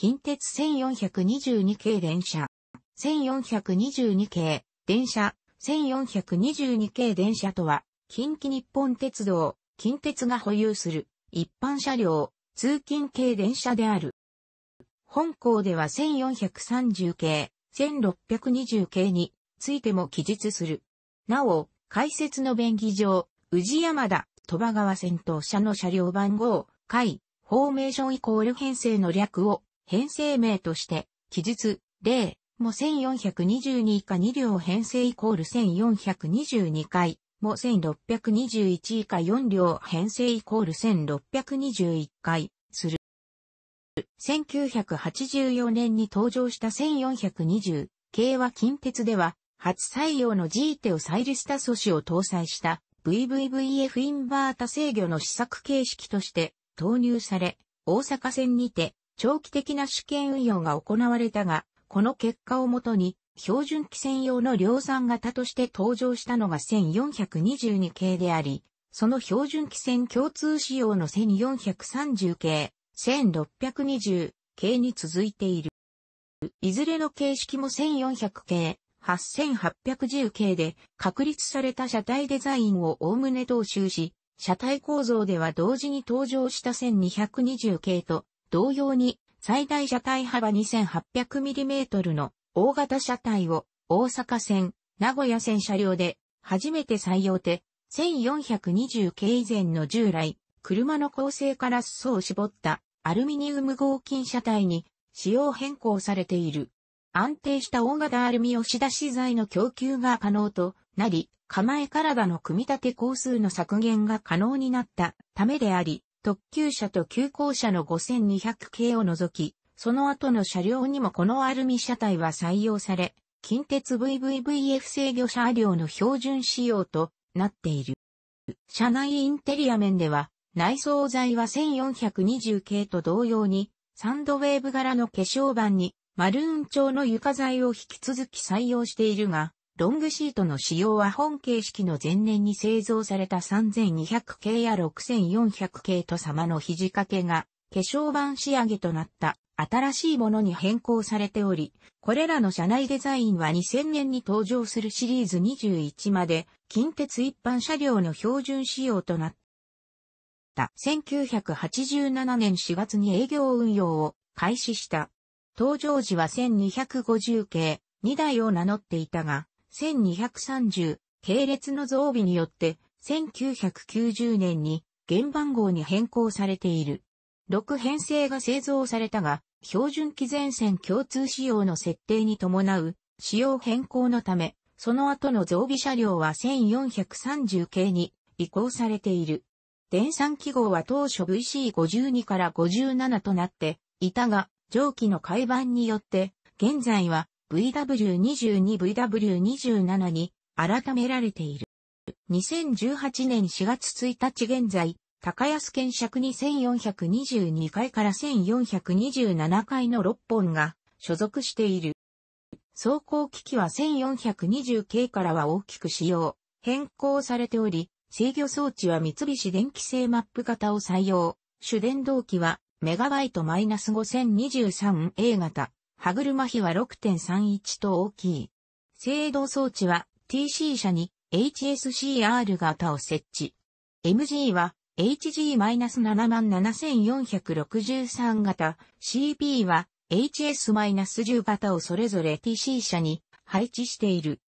近鉄1422系電車、1422系電車、1422系電車とは、近畿日本鉄道、近鉄が保有する一般車両、通勤系電車である。本校では1430系、1620系についても記述する。なお、解説の便宜上、宇治山田、鳥羽川先頭車の車両番号、回、フォーメーションイコール編成の略を編成名として、記述、例、も1422以下2両編成イコール1422回、も1621以下4両編成イコール1621回、する。1984年に登場した1420系は近鉄では、初採用の G テオサイリスタ素子を搭載した VVVF インバータ制御の試作形式として投入され、大阪線にて長期的な試験運用が行われたが、この結果をもとに、標準機専用の量産型として登場したのが1422系であり、その標準機線共通仕様の1430系、1620系に続いている。いずれの形式も1400系、8810系で確立された車体デザインを概ね踏襲し、車体構造では同時に登場した1220系と同様に最大車体幅 2800mm の大型車体を大阪線、名古屋線車両で初めて採用手1420系以前の従来車の構成から裾を絞ったアルミニウム合金車体に仕様変更されている。安定した大型アルミ押し出し材の供給が可能となり、構え体の組み立て工数の削減が可能になったためであり、特急車と急行車の5200系を除き、その後の車両にもこのアルミ車体は採用され、近鉄 VVVF 制御車両の標準仕様となっている。車内インテリア面では、内装材は1420系と同様に、サンドウェーブ柄の化粧板に、マルーン調の床材を引き続き採用しているが、ロングシートの仕様は本形式の前年に製造された3200系や6400系と様の肘掛けが化粧板仕上げとなった新しいものに変更されており、これらの車内デザインは2000年に登場するシリーズ21まで近鉄一般車両の標準仕様となった。1987年4月に営業運用を開始した。登場時は1250系2台を名乗っていたが、1230系列の増備によって、1990年に原番号に変更されている。6編成が製造されたが、標準機前線共通仕様の設定に伴う仕様変更のため、その後の増備車両は1430系に移行されている。電算記号は当初 VC52 から57となっていたが、上記の改版によって、現在は VW22VW27 に改められている。2018年4月1日現在、高安県尺に1 4 2 2回から1427回の6本が所属している。走行機器は1420系からは大きく使用、変更されており、制御装置は三菱電機製マップ型を採用。主電動機はメガバイト -5023A 型。歯車比は6.31と大きい。制動装置は TC 車に HSCR 型を設置。MG は HG-77463 型、c p は HS-10 型をそれぞれ TC 車に配置している。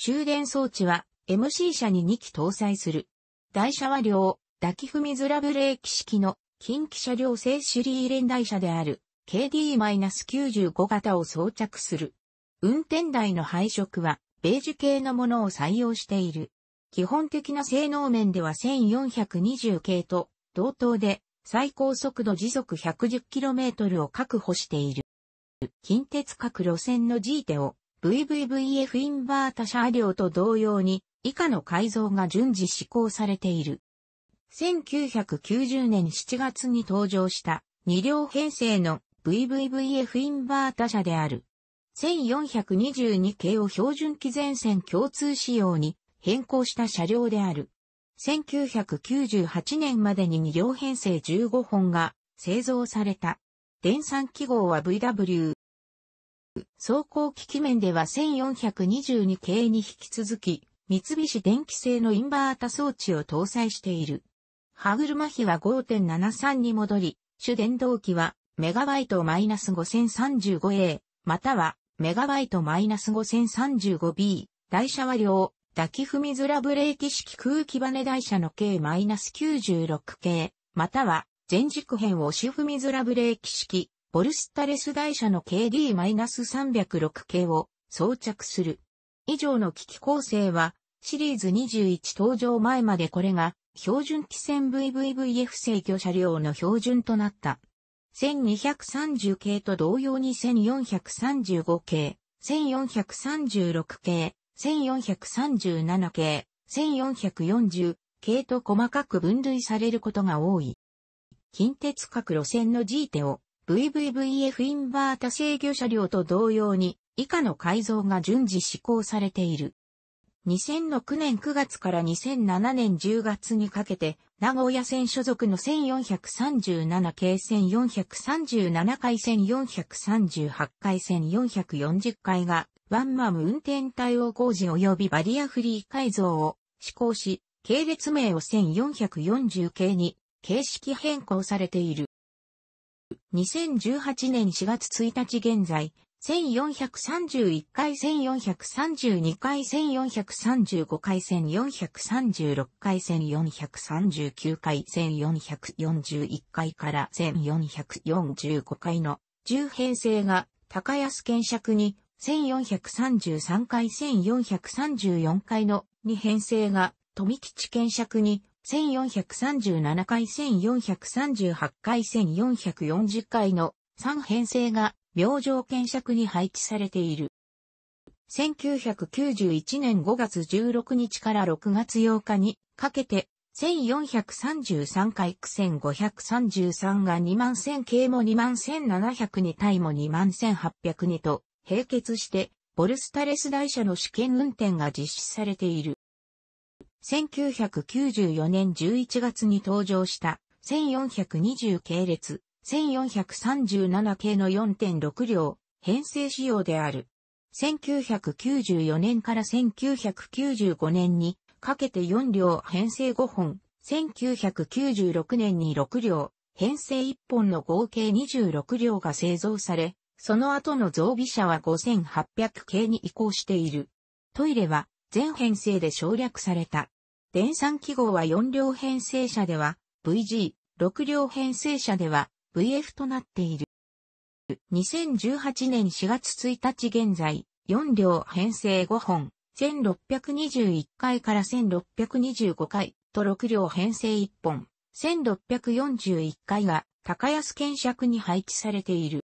終電装置は MC 車に2機搭載する。台車は両、抱き踏みズらブレーキ式の近畿車両製ュリー連台車である。KD-95 型を装着する。運転台の配色は、ベージュ系のものを採用している。基本的な性能面では1420系と同等で最高速度時速 110km を確保している。近鉄各路線の G 手を VVVF インバータ車両と同様に以下の改造が順次施行されている。1990年7月に登場した2両編成の VVVF インバータ車である。1422系を標準機前線共通仕様に変更した車両である。1998年までに2両編成15本が製造された。電算記号は VW。走行機器面では1422系に引き続き、三菱電機製のインバータ装置を搭載している。歯車比は5.73に戻り、主電動機はメガバ MW-5035A、またはメガバ MW-5035B、台車は両、抱き踏みらブレーキ式空気バネ台車の計 -96 系、または前軸辺押し踏みらブレーキ式、ボルスタレス台車の KD-306 系を装着する。以上の機器構成は、シリーズ21登場前までこれが標準機線 VVVF 制御車両の標準となった。1230系と同様に1435系、1436系、1437系、1440系と細かく分類されることが多い。近鉄各路線の G 手を VVVF インバータ制御車両と同様に以下の改造が順次施行されている。2006年9月から2007年10月にかけて名古屋線所属の1437系線437回線438回線440回が、ワンマム運転対応工事及びバリアフリー改造を施行し、系列名を1440系に形式変更されている。2018年4月1日現在、1431回、1432回、1435回、1436回、1439回、1441回から1445回の10編成が高安検釈に、1433回、1434回の2編成が富吉検釈に、1437回、1438回、1440回の3編成が病状検釈に配置されている。1991年5月16日から6月8日にかけて、1433回苦戦533が2万1000系も2万1 7 0 2に対も2万1 8 0 2と、並結して、ボルスタレス台車の試験運転が実施されている。1994年11月に登場した1420系列1437系の4.6両、編成仕様である。1994年から1995年にかけて4両編成5本、1996年に6両、編成1本の合計26両が製造され、その後の増備車は5800系に移行している。トイレは全編成で省略された。電算記号は4両編成車では VG、6両編成車では VF となっている。2018年4月1日現在、4両編成5本、1621回から1625回と6両編成1本、1641回が高安検尺に配置されている。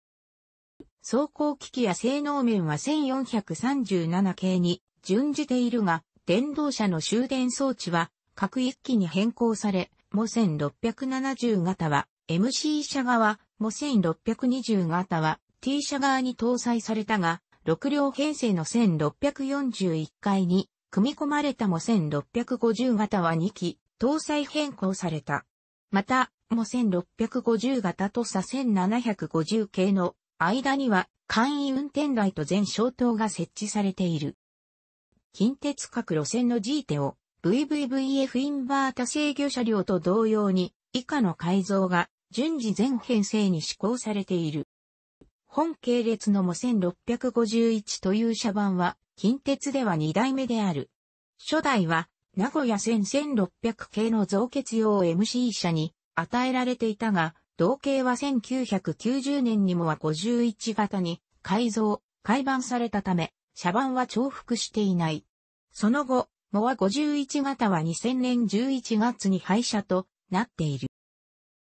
走行機器や性能面は1437系に準じているが、電動車の終電装置は各一機に変更され、も1670型は MC 社側、も1620型は T 社側に搭載されたが、6両編成の1641階に、組み込まれたも1650型は2機、搭載変更された。また、も1650型と差1750系の間には、簡易運転台と全消灯が設置されている。近鉄各路線の G 手を VVVF インバータ制御車両と同様に以下の改造が順次全編成に施行されている。本系列のも1651という車番は、近鉄では2代目である。初代は、名古屋線1600系の増結用 MC 車に与えられていたが、同系は1990年にもは51型に改造、改版されたため、車番は重複していない。その後、モは51型は2000年11月に廃車となっている。